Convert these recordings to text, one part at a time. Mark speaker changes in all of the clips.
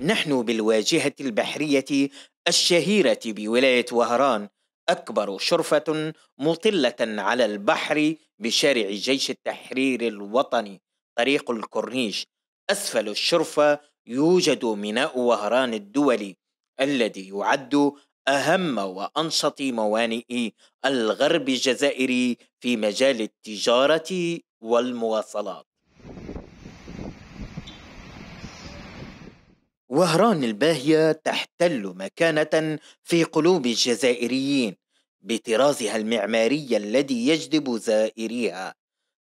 Speaker 1: نحن بالواجهة البحرية الشهيرة بولاية وهران أكبر شرفة مطلة على البحر بشارع جيش التحرير الوطني طريق الكورنيش أسفل الشرفة يوجد ميناء وهران الدولي الذي يعد أهم وأنشط موانئ الغرب الجزائري في مجال التجارة والمواصلات وهران الباهية تحتل مكانة في قلوب الجزائريين بطرازها المعماري الذي يجذب زائريها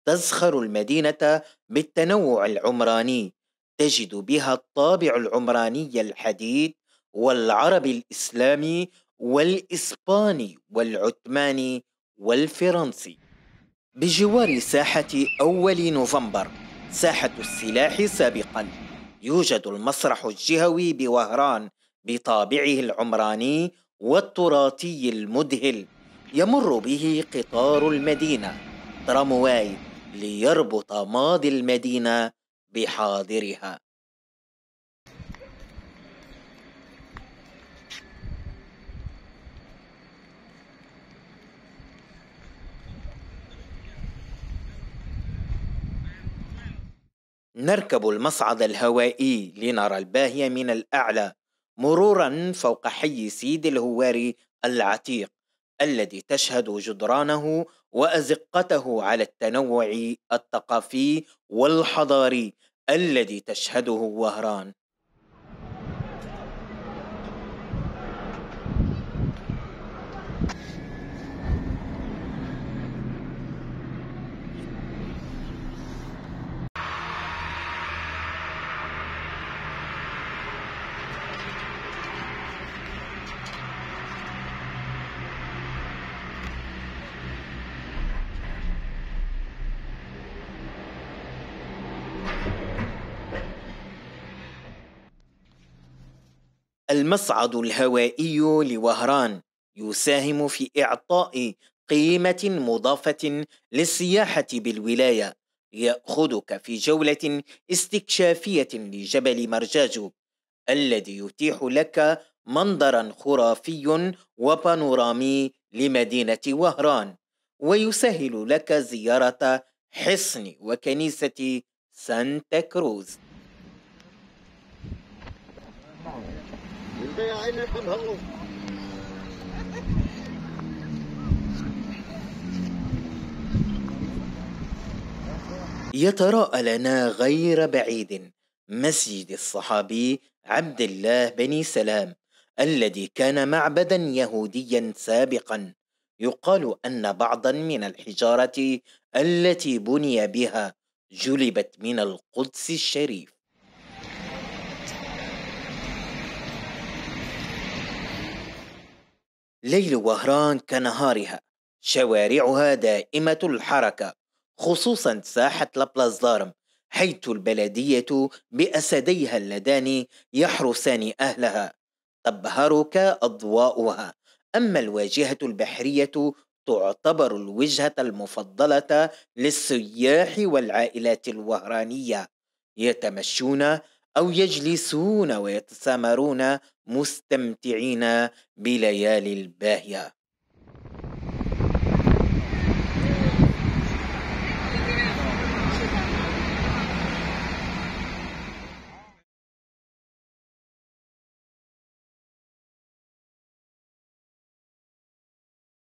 Speaker 1: تزخر المدينة بالتنوع العمراني تجد بها الطابع العمراني الحديث والعربي الإسلامي والإسباني والعثماني والفرنسي بجوار ساحة أول نوفمبر ساحة السلاح سابقاً يوجد المسرح الجهوي بوهران بطابعه العمراني والتراثي المذهل يمر به قطار المدينة ترامواي ليربط ماضي المدينة بحاضرها نركب المصعد الهوائي لنرى الباهية من الأعلى مرورا فوق حي سيد الهواري العتيق الذي تشهد جدرانه وأزقته على التنوع الثقافي والحضاري الذي تشهده وهران المصعد الهوائي لوهران يساهم في إعطاء قيمة مضافة للسياحة بالولاية يأخذك في جولة استكشافية لجبل مرجاجو الذي يتيح لك منظرا خرافي وبانورامي لمدينة وهران ويسهل لك زيارة حصن وكنيسة سانتا كروز يتراءى لنا غير بعيد مسجد الصحابي عبد الله بن سلام الذي كان معبدا يهوديا سابقا يقال ان بعضا من الحجاره التي بني بها جلبت من القدس الشريف ليل وهران كنهارها شوارعها دائمة الحركة خصوصا ساحة لابلاس دارم حيث البلدية بأسديها اللذان يحرسان أهلها تبهرك أضواؤها أما الواجهة البحرية تعتبر الوجهة المفضلة للسياح والعائلات الوهرانية يتمشون أو يجلسون ويتسامرون مستمتعين بليالي الباهية